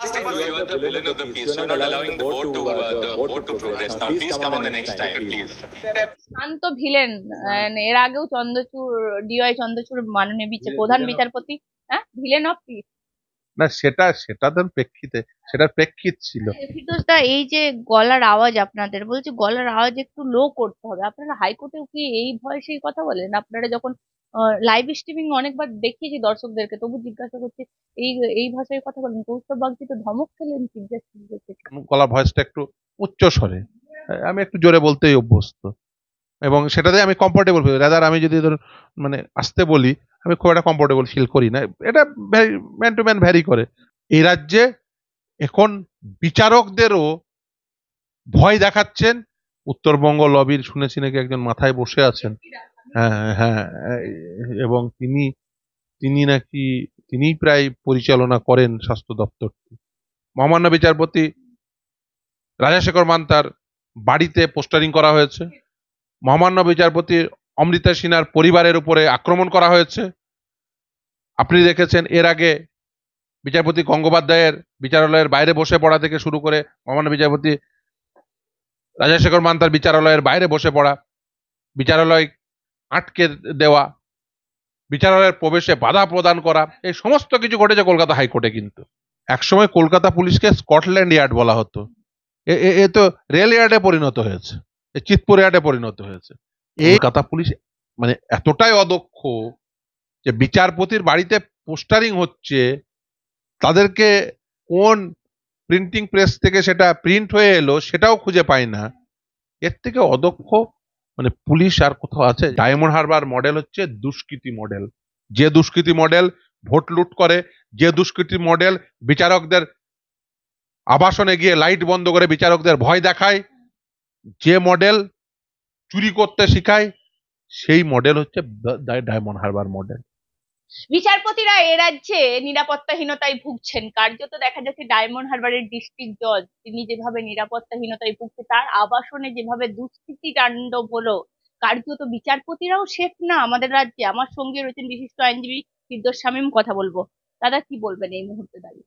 শান্ত villain এর আগেও Chandrachur dy Chandrachur মাননীয় বিচার প্রধান বিচারপতি হ্যাঁ ভিলেন অফ পিস না সেটা তো প্রেক্ষিতে সেটা প্রেক্ষিত ছিল ফিরোজদা এই যে গলার আওয়াজ আপনাদের বলছি গলার আওয়াজ একটু লো করতে হবে আপনারা হাইকোর্টেও কি এই ভয়ে সেই কথা বলেন আপনারা যখন লাইভ স্ট্রিমিং অনেকবার দেখিয়েছি দর্শকদেরকে তবু জিজ্ঞাসা করছি এই এই ভাষায় কথা বলেন কৌস্তব বাগজি তো ধমক খেলেন গলা ভয়েসটা একটু উচ্চ স্বরে আমি একটু জোরে বলতেই অভ্যস্ত এবং সেটাতে আমি কমফোর্টেবল ফিল রাদার আমি যদি ধর মানে আসতে বলি আমি খুব একটা কমফোর্টেবল ফিল করি না এটা ম্যান টু ম্যান ভ্যারি করে এই রাজ্যে এখন বিচারকদেরও ভয় দেখাচ্ছেন উত্তরবঙ্গ লবির শুনেছি নাকি একজন মাথায় বসে আছেন হ্যাঁ হ্যাঁ, হ্যাঁ এবং তিনি তিনি নাকি তিনি প্রায় পরিচালনা করেন স্বাস্থ্য দপ্তরটি মহামান্য বিচারপতি রাজাশেখর মান্তার বাড়িতে পোস্টারিং করা হয়েছে মহামান্য বিচারপতি অমৃতা সিনহার পরিবারের উপরে আক্রমণ করা হয়েছে আপনি দেখেছেন এর আগে বিচারপতি গঙ্গোপাধ্যায়ের বিচারালয়ের বাইরে বসে পড়া থেকে শুরু করে মহামান্য বিচারপতি রাজাশেখর মান্তার বিচারালয়ের বাইরে বসে পড়া বিচারালয় আটকে দেওয়া বিচারালয়ের প্রবেশে বাধা প্রদান করা এই সমস্ত কিছু ঘটেছে কলকাতা হাইকোর্টে কিন্তু একসময় কলকাতা পুলিশকে স্কটল্যান্ড ইয়ার্ড বলা হতো এ তো রেল ইয়ার্ডে পরিণত হয়েছে চিতপুর ইয়ার্ডে পরিণত হয়েছে কলকাতা পুলিশ মানে এতটাই অদক্ষ যে বিচারপতির বাড়িতে পোস্টারিং হচ্ছে তাদেরকে কোন প্রিন্টিং প্রেস থেকে সেটা প্রিন্ট হয়ে এলো সেটাও খুঁজে পায় না এর থেকে অদক্ষ মানে পুলিশ আর কোথাও আছে ডায়মন্ড হারবার মডেল হচ্ছে দুষ্কৃতি মডেল যে দুষ্কৃতি মডেল ভোট লুট করে যে দুষ্কৃতি মডেল বিচারকদের আবাসনে গিয়ে লাইট বন্ধ করে বিচারকদের ভয় দেখায় যে মডেল চুরি করতে শিখায় সেই মডেল হচ্ছে ডায়মন্ড হারবার মডেল বিচারপতিরা এ রাজ্যে নিরাপত্তাহীনতায় ভুগছেন কার্যত দেখা যাচ্ছে ডায়মন্ড হারবারের ডিস্ট্রিক্ট জজ তিনি যেভাবে নিরাপত্তাহীনতায় ভুগছে তার আবাসনে যেভাবে দুষ্কৃতি কাণ্ড হলো কার্যত বিচারপতিরাও শেখ না আমাদের রাজ্যে আমার সঙ্গে রয়েছেন বিশিষ্ট আইনজীবী ফিরদোস শামীম কথা বলবো দাদা কি বলবেন এই মুহূর্তে দাঁড়িয়ে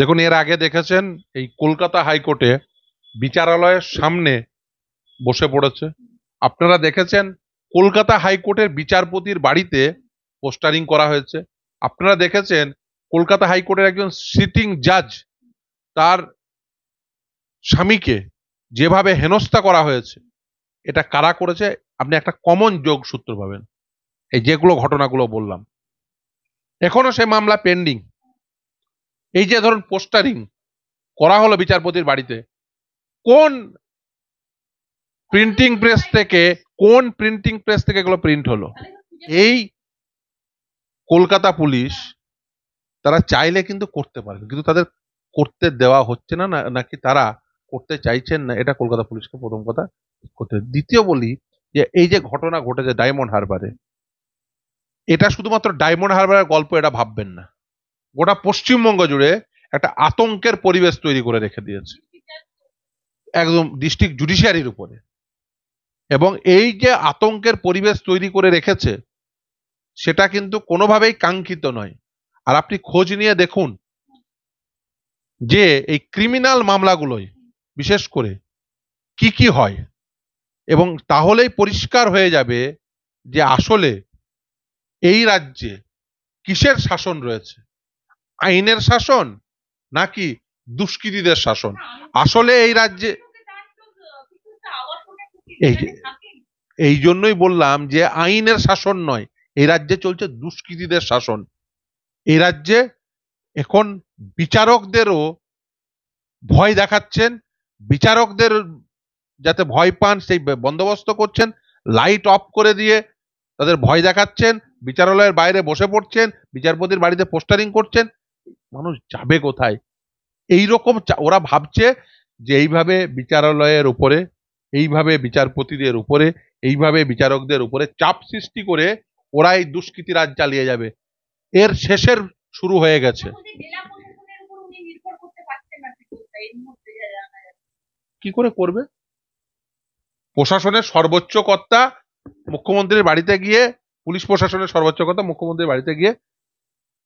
দেখুন এর আগে দেখেছেন এই কলকাতা হাইকোর্টে বিচারালয়ের সামনে বসে পড়েছে আপনারা দেখেছেন কলকাতা হাইকোর্টের বিচারপতির বাড়িতে পোস্টারিং করা হয়েছে আপনারা দেখেছেন কলকাতা হাইকোর্টের একজন সিটিং জাজ তার স্বামীকে যেভাবে হেনস্থা করা হয়েছে এটা কারা করেছে আপনি একটা কমন যোগ সূত্র পাবেন এই যেগুলো ঘটনাগুলো বললাম এখনো সে মামলা পেন্ডিং এই যে ধরুন পোস্টারিং করা হলো বিচারপতির বাড়িতে কোন প্রিন্টিং প্রেস থেকে কোন প্রিন্টিং প্রেস থেকে এগুলো প্রিন্ট হলো এই কলকাতা পুলিশ তারা চাইলে কিন্তু করতে পারবে কিন্তু তাদের করতে দেওয়া হচ্ছে না নাকি তারা করতে চাইছেন না এটা কলকাতা পুলিশকে প্রথম কথা করতে দ্বিতীয় বলি যে এই যে ঘটনা ঘটেছে ডায়মন্ড হারবারে এটা শুধুমাত্র ডায়মন্ড হারবারের গল্প এটা ভাববেন না গোটা পশ্চিমবঙ্গ জুড়ে একটা আতঙ্কের পরিবেশ তৈরি করে রেখে দিয়েছে একদম ডিস্ট্রিক্ট জুডিশিয়ারির উপরে এবং এই যে আতঙ্কের পরিবেশ তৈরি করে রেখেছে সেটা কিন্তু কোনোভাবেই কাঙ্ক্ষিত নয় আর আপনি খোঁজ নিয়ে দেখুন যে এই ক্রিমিনাল মামলাগুলোয় বিশেষ করে কি কি হয় এবং তাহলেই পরিষ্কার হয়ে যাবে যে আসলে এই রাজ্যে কিসের শাসন রয়েছে আইনের শাসন নাকি দুষ্কৃতীদের শাসন আসলে এই রাজ্যে এই এই জন্যই বললাম যে আইনের শাসন নয় এই রাজ্যে চলছে দুষ্কৃতীদের শাসন এই রাজ্যে এখন বিচারকদেরও ভয় দেখাচ্ছেন বিচারকদের যাতে ভয় পান সেই বন্দোবস্ত করছেন লাইট অফ করে দিয়ে তাদের ভয় দেখাচ্ছেন বিচারালয়ের বাইরে বসে পড়ছেন বিচারপতির বাড়িতে পোস্টারিং করছেন মানুষ যাবে কোথায় এই রকম ওরা ভাবছে যে এইভাবে বিচারালয়ের উপরে এইভাবে বিচারপতিদের উপরে এইভাবে বিচারকদের উপরে চাপ সৃষ্টি করে ওরাই দুষ্কৃতি রাজ চালিয়ে যাবে এর শেষের শুরু হয়ে গেছে কি করে করবে প্রশাসনের সর্বোচ্চ কর্তা মুখ্যমন্ত্রীর বাড়িতে গিয়ে পুলিশ প্রশাসনের সর্বোচ্চ কর্তা মুখ্যমন্ত্রীর বাড়িতে গিয়ে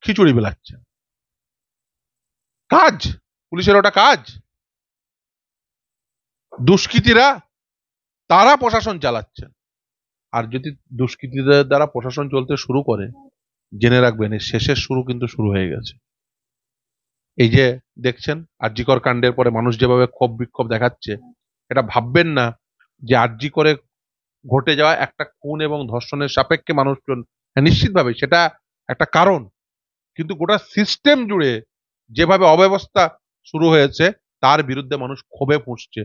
খিচুড়ি বেলাচ্ছে কাজ পুলিশের ওটা কাজ দুষ্কৃতীরা তারা প্রশাসন চালাচ্ছে আর যদি দুষ্কৃতীদের দ্বারা প্রশাসন চলতে শুরু করে জেনে রাখবেন এই শেষের শুরু কিন্তু শুরু হয়ে গেছে এই যে দেখছেন আরজিকর কাণ্ডের পরে মানুষ যেভাবে ক্ষোভ বিক্ষোভ দেখাচ্ছে এটা ভাববেন না যে আরজি করে ঘটে যাওয়া একটা খুন এবং ধর্ষণের সাপেক্ষে মানুষজন হ্যাঁ, নিশ্চিতভাবে সেটা একটা কারণ কিন্তু গোটা সিস্টেম জুড়ে যেভাবে অব্যবস্থা শুরু হয়েছে তার বিরুদ্ধে মানুষ ক্ষোভে পুষছে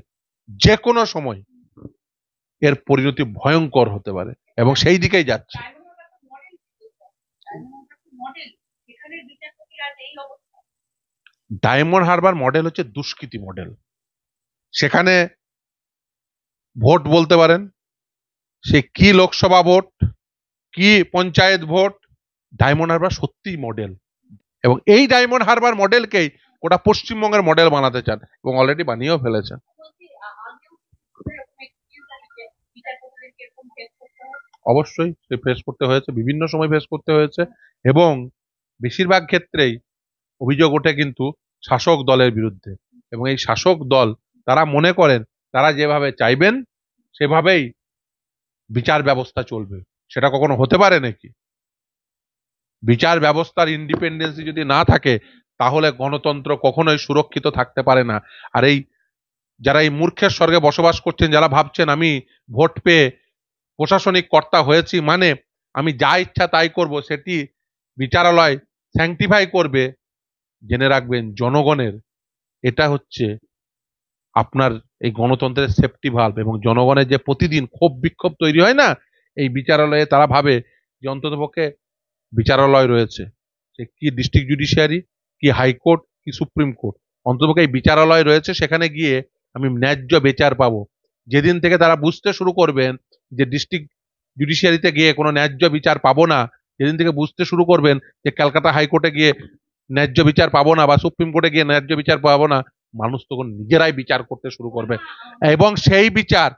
যে কোনো সময় এর পরিণতি ভয়ঙ্কর হতে পারে এবং সেই দিকেই যাচ্ছে ডায়মন্ড হারবার মডেল হচ্ছে দুষ্কৃতি মডেল সেখানে ভোট বলতে পারেন সে কি লোকসভা ভোট কি পঞ্চায়েত ভোট ডায়মন্ড হারবার সত্যি মডেল এবং এই ডায়মন্ড হারবার মডেলকেই গোটা পশ্চিমবঙ্গের মডেল বানাতে চান এবং অলরেডি বানিয়েও ফেলেছেন অবশ্যই সে ফেস করতে হয়েছে বিভিন্ন সময় ফেস করতে হয়েছে এবং বেশিরভাগ ক্ষেত্রেই অভিযোগ ওঠে কিন্তু শাসক দলের বিরুদ্ধে এবং এই শাসক দল তারা মনে করেন তারা যেভাবে চাইবেন সেভাবেই বিচার ব্যবস্থা চলবে সেটা কখনো হতে পারে নাকি বিচার ব্যবস্থার ইন্ডিপেন্ডেন্সি যদি না থাকে তাহলে গণতন্ত্র কখনোই সুরক্ষিত থাকতে পারে না আর এই যারা এই মূর্খের স্বর্গে বসবাস করছেন যারা ভাবছেন আমি ভোট পেয়ে প্রশাসনিক কর্তা হয়েছি মানে আমি যা ইচ্ছা তাই করব সেটি বিচারালয় স্যাংটিফাই করবে জেনে রাখবেন জনগণের এটা হচ্ছে আপনার এই গণতন্ত্রের সেফটি ভাল্ব এবং জনগণের যে প্রতিদিন ক্ষোভ বিক্ষোভ তৈরি হয় না এই বিচারালয়ে তারা ভাবে যে অন্তত পক্ষে বিচারালয় রয়েছে সে কি ডিস্ট্রিক্ট জুডিশিয়ারি কি হাইকোর্ট কি সুপ্রিম কোর্ট অন্ততপক্ষে এই বিচারালয় রয়েছে সেখানে গিয়ে আমি ন্যায্য বিচার পাবো যেদিন থেকে তারা বুঝতে শুরু করবেন যে ডিস্ট্রিক্ট জুডিশিয়ারিতে গিয়ে কোনো ন্যায্য বিচার পাবো না যেদিন থেকে বুঝতে শুরু করবেন যে ক্যালকাটা হাইকোর্টে গিয়ে ন্যায্য বিচার পাবো না বা সুপ্রিম কোর্টে গিয়ে ন্যায্য বিচার পাবো না মানুষ তখন নিজেরাই বিচার করতে শুরু করবে এবং সেই বিচার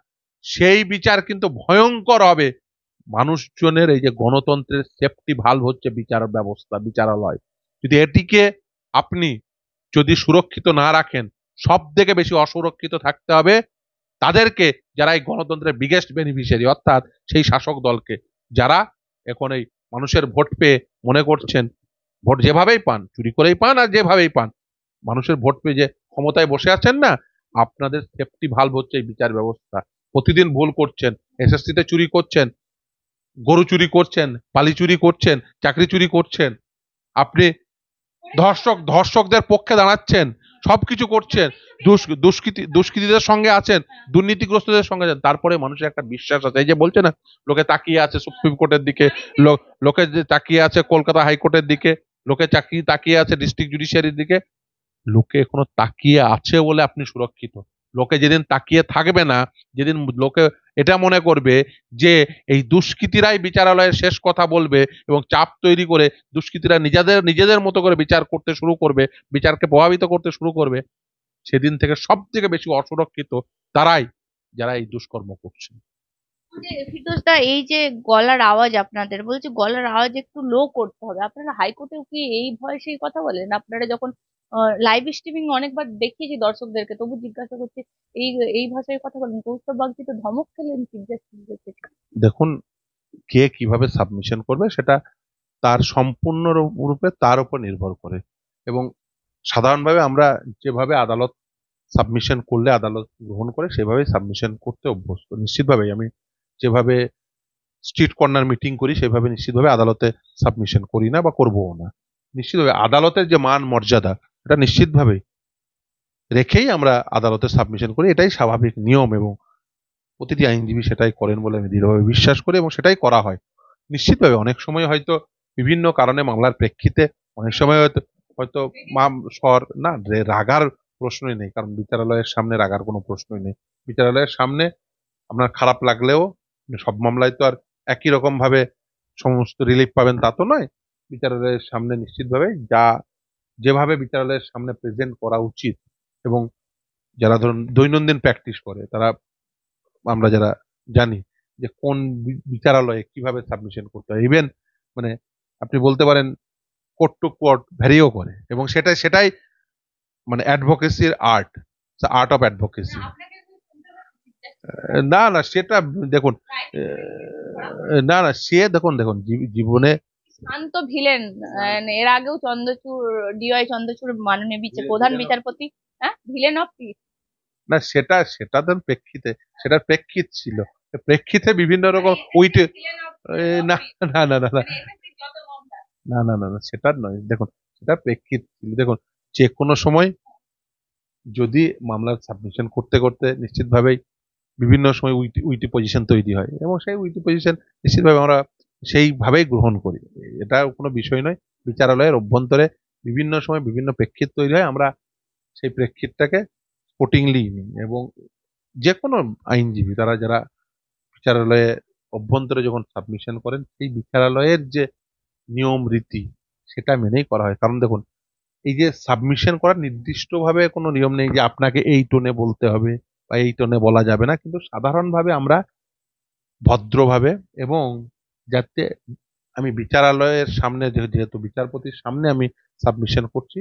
সেই বিচার কিন্তু ভয়ঙ্কর হবে মানুষজনের এই যে গণতন্ত্রের সেফটি ভাল হচ্ছে বিচার ব্যবস্থা বিচারালয় যদি এটিকে আপনি যদি সুরক্ষিত না রাখেন সব থেকে বেশি অসুরক্ষিত থাকতে হবে তাদেরকে যারা এই গণতন্ত্রের বিগেস্ট বেনিফিশিয়ারি অর্থাৎ সেই শাসক দলকে যারা এখন এই মানুষের ভোট পেয়ে মনে করছেন ভোট যেভাবেই পান চুরি করেই পান আর যেভাবেই পান মানুষের ভোট পেয়ে যে ক্ষমতায় বসে আছেন না আপনাদের সেফটি ভালভ হচ্ছে এই বিচার ব্যবস্থা প্রতিদিন ভুল করছেন এসএসসিতে চুরি করছেন গরু চুরি করছেন পালি চুরি করছেন চাকরি চুরি করছেন আপনি ধর্ষক ধর্ষকদের পক্ষে দাঁড়াচ্ছেন সব কিছু করছেন দুষ্কৃতি দুষ্কৃতীদের সঙ্গে আছেন দুর্নীতিগ্রস্তদের সঙ্গে আছেন তারপরে মানুষের একটা বিশ্বাস আছে এই যে বলছে না লোকে তাকিয়ে আছে সুপ্রিম কোর্টের দিকে লোকে যে তাকিয়ে আছে কলকাতা হাইকোর্টের দিকে লোকে চাকরি তাকিয়ে আছে ডিস্ট্রিক্ট জুডিশিয়ারির দিকে লোকে এখনো তাকিয়ে আছে বলে আপনি সুরক্ষিত লোকে যেদিন তাকিয়ে থাকবে না যেদিন লোকে এটা মনে করবে যে এই দুষ্কৃতীরাই বিচারালয়ের শেষ কথা বলবে এবং চাপ তৈরি করে দুষ্কৃতীরা নিজেদের নিজেদের মতো করে বিচার করতে শুরু করবে বিচারকে প্রভাবিত করতে শুরু করবে সেদিন থেকে সব থেকে বেশি অসুরক্ষিত তারাই যারা এই দুষ্কর্ম করছে ফিরদোস এই যে গলার আওয়াজ আপনাদের বলছি গলার আওয়াজ একটু লো করতে হবে আপনারা হাইকোর্টেও কি এই ভয় সেই কথা বলেন আপনারা যখন লাইভ স্ট্রিমিং অনেকবার দেখিয়েছি দর্শকদেরকে তবু জিজ্ঞাসা করছি এই এই ভাষায় কথা বলেন কৌস্তব বাগজি তো ধমক খেলেন দেখুন কে কিভাবে সাবমিশন করবে সেটা তার সম্পূর্ণ রূপে তার উপর নির্ভর করে এবং সাধারণভাবে আমরা যেভাবে আদালত সাবমিশন করলে আদালত গ্রহণ করে সেভাবে সাবমিশন করতে অভ্যস্ত নিশ্চিতভাবেই আমি যেভাবে স্ট্রিট কর্নার মিটিং করি সেভাবে নিশ্চিতভাবে আদালতে সাবমিশন করি না বা করবও না নিশ্চিতভাবে আদালতের যে মান মর্যাদা এটা নিশ্চিতভাবে রেখেই আমরা আদালতে সাবমিশন করি এটাই স্বাভাবিক নিয়ম এবং প্রতিটি আইনজীবী সেটাই করেন বলে আমি দৃঢ়ভাবে বিশ্বাস করি এবং সেটাই করা হয় নিশ্চিতভাবে অনেক সময় হয়তো বিভিন্ন কারণে মামলার প্রেক্ষিতে অনেক সময় হয়তো হয়তো মাম সর না রাগার প্রশ্নই নেই কারণ বিচারালয়ের সামনে রাগার কোনো প্রশ্নই নেই বিচারালয়ের সামনে আপনার খারাপ লাগলেও মানে সব মামলায় তো আর একই রকম ভাবে সমস্ত রিলিফ পাবেন তা তো নয় বিচারালয়ের সামনে নিশ্চিতভাবে যা যেভাবে বিচারালয়ের সামনে প্রেজেন্ট করা উচিত এবং যারা ধরুন দৈনন্দিন প্র্যাকটিস করে তারা আমরা যারা জানি যে কোন বিচারালয়ে কিভাবে সাবমিশন করতে হয় ইভেন মানে আপনি বলতে পারেন কোর্ট টু কোর্ট ভ্যারিও করে এবং সেটাই সেটাই মানে অ্যাডভোকেসির আর্ট আর্ট অফ অ্যাডভোকেসি না না সেটা দেখুন না না সে দেখুন দেখুন জীবনে শান্ত ভিলেন এর আগেও চন্দ্রচূড় ডিওয়াই চন্দ্রচূড় মাননীয় বিচার প্রধান বিচারপতি হ্যাঁ ভিলেন অফ পিস না সেটা সেটা তো প্রেক্ষিতে সেটা প্রেক্ষিত ছিল প্রেক্ষিতে বিভিন্ন রকম মানে উইটে না না না না না মানে না না না সেটা নয় দেখুন সেটা প্রেক্ষিত ছিল দেখুন যে কোনো সময় যদি মামলার সাবমিশন করতে করতে নিশ্চিতভাবেই বিভিন্ন সময় উইটি উইটি পজিশন তৈরি হয় এবং সেই উইটি পজিশন নিশ্চিতভাবে আমরা সেইভাবেই গ্রহণ করি এটা কোনো বিষয় নয় বিচারালয়ের অভ্যন্তরে বিভিন্ন সময় বিভিন্ন প্রেক্ষিত তৈরি হয় আমরা সেই প্রেক্ষিতটাকে স্পোর্টিংলি নিই এবং যে কোনো আইনজীবী তারা যারা বিচারালয়ে অভ্যন্তরে যখন সাবমিশন করেন সেই বিচারালয়ের যে নিয়ম রীতি সেটা মেনেই করা হয় কারণ দেখুন এই যে সাবমিশন করার নির্দিষ্টভাবে কোনো নিয়ম নেই যে আপনাকে এই টোনে বলতে হবে বা এই টোনে বলা যাবে না কিন্তু সাধারণভাবে আমরা ভদ্রভাবে এবং যাতে আমি বিচারালয়ের সামনে যেহেতু বিচারপতির সামনে আমি সাবমিশন করছি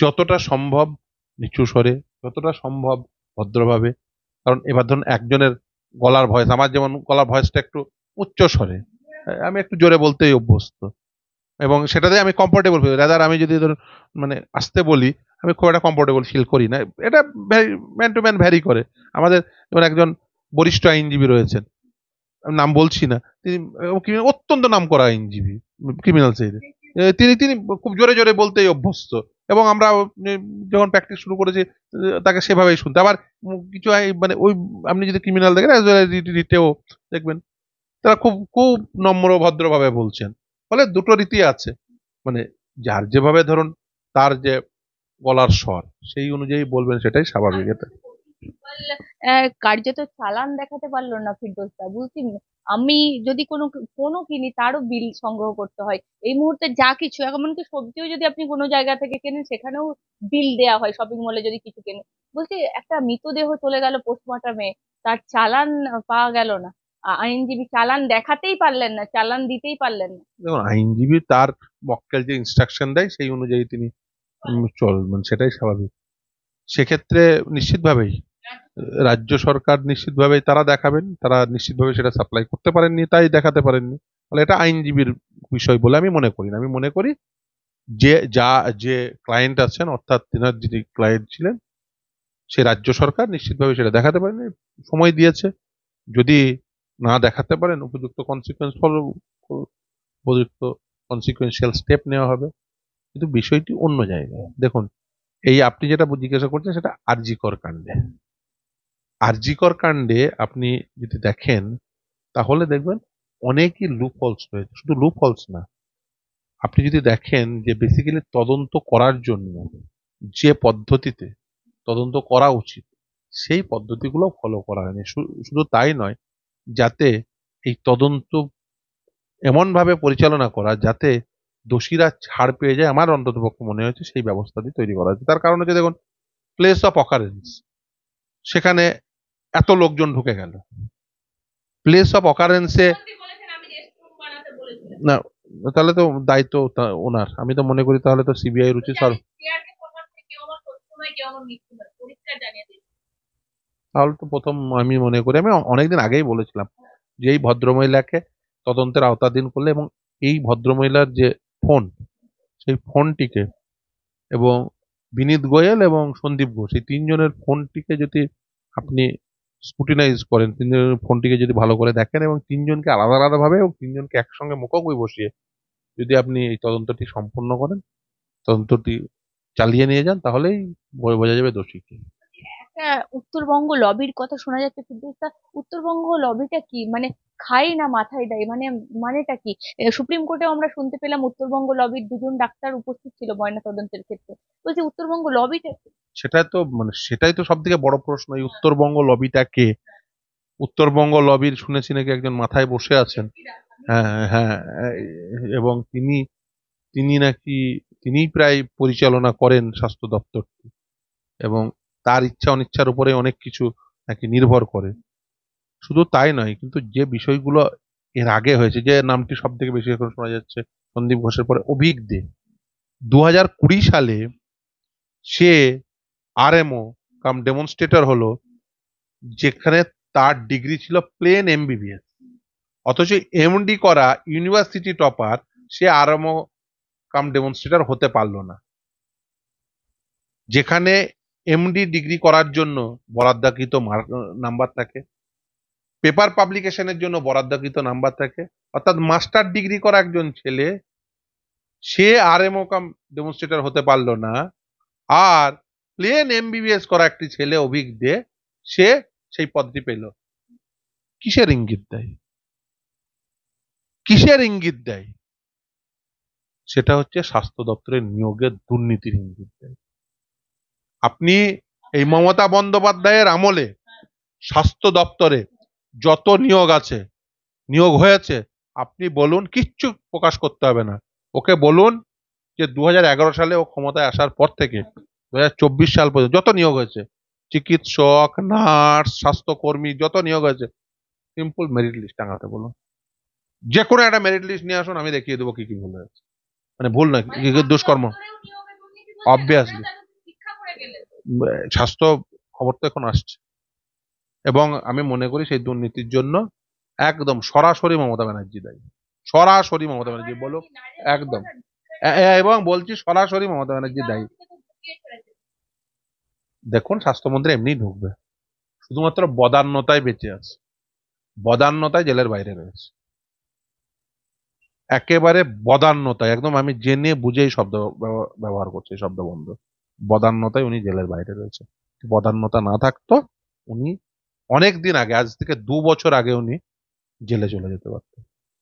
যতটা সম্ভব নিচু স্বরে যতটা সম্ভব ভদ্রভাবে কারণ এবার ধরুন একজনের গলার ভয়েস আমার যেমন গলার ভয়েসটা একটু উচ্চ স্বরে আমি একটু জোরে বলতেই অভ্যস্ত এবং সেটাতে আমি কমফোর্টেবল ফিল রাদার আমি যদি ধরুন মানে আসতে বলি আমি খুব একটা কমফোর্টেবল ফিল করি না এটা ম্যান টু ম্যান ভ্যারি করে আমাদের যেমন একজন বরিষ্ঠ আইনজীবী রয়েছেন নাম বলছি না তিনি অত্যন্ত নাম করা আইনজীবী ক্রিমিনাল সাইডে তিনি তিনি খুব জোরে জোরে বলতেই অভ্যস্ত এবং আমরা যখন প্র্যাকটিস শুরু করেছি তাকে সেভাবেই শুনতে আবার কিছু মানে ওই আপনি যদি ক্রিমিনাল দেখেন রিটেও দেখবেন তারা খুব খুব নম্র ভদ্রভাবে বলছেন ফলে দুটো রীতি আছে মানে যার যেভাবে ধরুন তার যে গলার স্বর সেই অনুযায়ী বলবেন সেটাই স্বাভাবিক এটা কার্যত চালান দেখাতে পারলো না ফিরদোসদা বুঝছি আমি যদি কোনো কোনো কিনি তারও বিল সংগ্রহ করতে হয় এই মুহূর্তে যা কিছু এমনকি সবজিও যদি আপনি কোনো জায়গা থেকে কেনেন সেখানেও বিল দেয়া হয় শপিং মলে যদি কিছু কেনেন বলছি একটা মৃতদেহ চলে গেল পোস্টমর্টমে তার চালান পাওয়া গেল না আইনজীবী চালান দেখাতেই পারলেন না চালান দিতেই পারলেন না দেখুন আইনজীবী তার মক্কেল যে ইনস্ট্রাকশন দেয় সেই অনুযায়ী তিনি চল মানে সেটাই স্বাভাবিক সেক্ষেত্রে নিশ্চিতভাবেই রাজ্য সরকার নিশ্চিতভাবেই তারা দেখাবেন তারা নিশ্চিতভাবে সেটা সাপ্লাই করতে পারেননি তাই দেখাতে পারেননি তাহলে এটা আইনজীবীর বিষয় বলে আমি মনে করি না আমি মনে করি যে যা যে ক্লায়েন্ট আছেন অর্থাৎ তিনার যিনি ক্লায়েন্ট ছিলেন সে রাজ্য সরকার নিশ্চিতভাবে সেটা দেখাতে পারেনি সময় দিয়েছে যদি না দেখাতে পারেন উপযুক্ত কনসিকুয়েন্স ফলো উপযুক্ত কনসিকুয়েন্সিয়াল স্টেপ নেওয়া হবে কিন্তু বিষয়টি অন্য জায়গায় দেখুন এই আপনি যেটা জিজ্ঞাসা করছেন সেটা আরজিকর কাণ্ডে আরজিকর কাণ্ডে আপনি যদি দেখেন তাহলে দেখবেন অনেকই লুপ হলস রয়েছে শুধু লুপ হলস না আপনি যদি দেখেন যে বেসিক্যালি তদন্ত করার জন্য যে পদ্ধতিতে তদন্ত করা উচিত সেই পদ্ধতিগুলো ফলো করা হয়নি শুধু তাই নয় যাতে এই তদন্ত এমনভাবে পরিচালনা করা যাতে দোষীরা ছাড় পেয়ে যায় আমার অন্ততপক্ষে মনে হয়েছে সেই ব্যবস্থাটি তৈরি করা হয়েছে তার কারণ হচ্ছে দেখুন প্লেস অফ অকারেন্স সেখানে এত লোকজন ঢুকে গেল প্লেস অফ অকারেন্সে না তাহলে তো দায়িত্ব ওনার আমি তো মনে করি তাহলে তো সিবিআই রুচি সর তাহলে তো প্রথম আমি মনে করি আমি অনেকদিন আগেই বলেছিলাম যে এই ভদ্রমহিলাকে তদন্তের আওতাধীন করলে এবং এই ভদ্রমহিলার যে ফোন সেই ফোনটিকে এবং বিনীত গোয়েল এবং সন্দীপ ঘোষ এই তিনজনের ফোনটিকে যদি আপনি স্কুটিনাইজ করেন তিনজনের ফোনটিকে যদি ভালো করে দেখেন এবং তিনজনকে আলাদা আলাদাভাবে এবং তিনজনকে একসঙ্গে মুখোমুখি বসিয়ে যদি আপনি এই তদন্তটি সম্পন্ন করেন তদন্তটি চালিয়ে নিয়ে যান তাহলেই বোঝা যাবে দোষীকে উত্তরবঙ্গ লবির কথা শোনা যাচ্ছে কিন্তু উত্তরবঙ্গ লবিটা কি মানে খাই না মাথায় দেয় মানে মানেটা কি সুপ্রিম কোর্টে আমরা শুনতে পেলাম উত্তরবঙ্গ লবির দুজন ডাক্তার উপস্থিত ছিল ময়না তদন্তের ক্ষেত্রে বলছি উত্তরবঙ্গ লবিটা সেটা তো মানে সেটাই তো সব থেকে বড় প্রশ্ন এই উত্তরবঙ্গ লবিটা কে উত্তরবঙ্গ লবির শুনেছি নাকি একজন মাথায় বসে আছেন হ্যাঁ হ্যাঁ এবং তিনি তিনি নাকি তিনি প্রায় পরিচালনা করেন স্বাস্থ্য দপ্তরটি এবং তার ইচ্ছা অনিচ্ছার উপরে অনেক কিছু নাকি নির্ভর করে শুধু তাই নয় কিন্তু যে বিষয়গুলো এর আগে হয়েছে যে নামটি সব থেকে বেশি এখন শোনা যাচ্ছে সন্দীপ ঘোষের পরে অভিক দে দু সালে সে আর এমও কাম ডেমনস্ট্রেটর হলো যেখানে তার ডিগ্রি ছিল প্লেন এমবিবিএস অথচ এমডি করা ইউনিভার্সিটি টপার সে আর এমও কাম ডেমনস্ট্রেটর হতে পারলো না যেখানে এমডি ডিগ্রি করার জন্য বরাদ্দাকৃত নাম্বার থাকে পেপার পাবলিকেশনের জন্য বরাদ্দকৃত নাম্বার থাকে অর্থাৎ মাস্টার ডিগ্রি করা একজন ছেলে সে আর এম কাম ডেমনস্ট্রেটার হতে পারলো না আর প্লেন এমবিবিএস করা একটি ছেলে অভিজ্ঞ দে সে সেই পদটি পেল কিসের ইঙ্গিত দেয় কিসের ইঙ্গিত দেয় সেটা হচ্ছে স্বাস্থ্য দপ্তরের নিয়োগের দুর্নীতির ইঙ্গিত দেয় আপনি এই মমতা বন্দ্যোপাধ্যায়ের আমলে স্বাস্থ্য দপ্তরে যত নিয়োগ আছে নিয়োগ হয়েছে আপনি বলুন কিচ্ছু প্রকাশ করতে হবে না ওকে বলুন যে দু সালে ও ক্ষমতায় আসার পর থেকে দু সাল পর্যন্ত যত নিয়োগ হয়েছে চিকিৎসক নার্স স্বাস্থ্যকর্মী যত নিয়োগ হয়েছে সিম্পল মেরিট লিস্ট টাঙাতে বলুন যে কোনো একটা মেরিট লিস্ট নিয়ে আসুন আমি দেখিয়ে দেবো কি কি ভুল হয়েছে মানে ভুল না কি দুষ্কর্ম অবভিয়াসলি মানে মানে স্বাস্থ্য খবর তো এখন আসছে এবং আমি মনে করি সেই দুর্নীতির জন্য একদম সরাসরি মমতা ব্যানার্জি দায়ী সরাসরি মমতা ব্যানার্জি বলো একদম এবং বলছি সরাসরি মমতা ব্যানার্জি দায়ী দেখুন স্বাস্থ্যমন্ত্রী এমনি ঢুকবে শুধুমাত্র বদান্নতায় বেঁচে আছে বদান্নতায় জেলের বাইরে রয়েছে একেবারে বদান্নতায় একদম আমি জেনে বুঝেই শব্দ ব্যবহার করছি শব্দ বন্ধ বদান্নতায় উনি জেলের বাইরে রয়েছে বদান্যতা না থাকতো উনি অনেক দিন আগে আজ থেকে দু বছর আগে উনি জেলে চলে যেতে পারতেন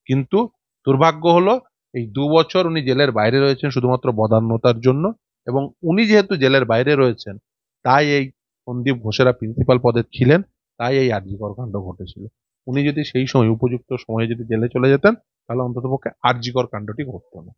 কিন্তু দুর্ভাগ্য হলো এই দু বছর উনি জেলের বাইরে রয়েছেন শুধুমাত্র বদান্যতার জন্য এবং উনি যেহেতু জেলের বাইরে রয়েছেন তাই এই সন্দীপ ঘোষেরা প্রিন্সিপাল পদে ছিলেন তাই এই আর্যিকর কাণ্ড ঘটেছিল উনি যদি সেই সময় উপযুক্ত সময়ে যদি জেলে চলে যেতেন তাহলে অন্ততপক্ষে আর্যিকর কাণ্ডটি ঘটতো না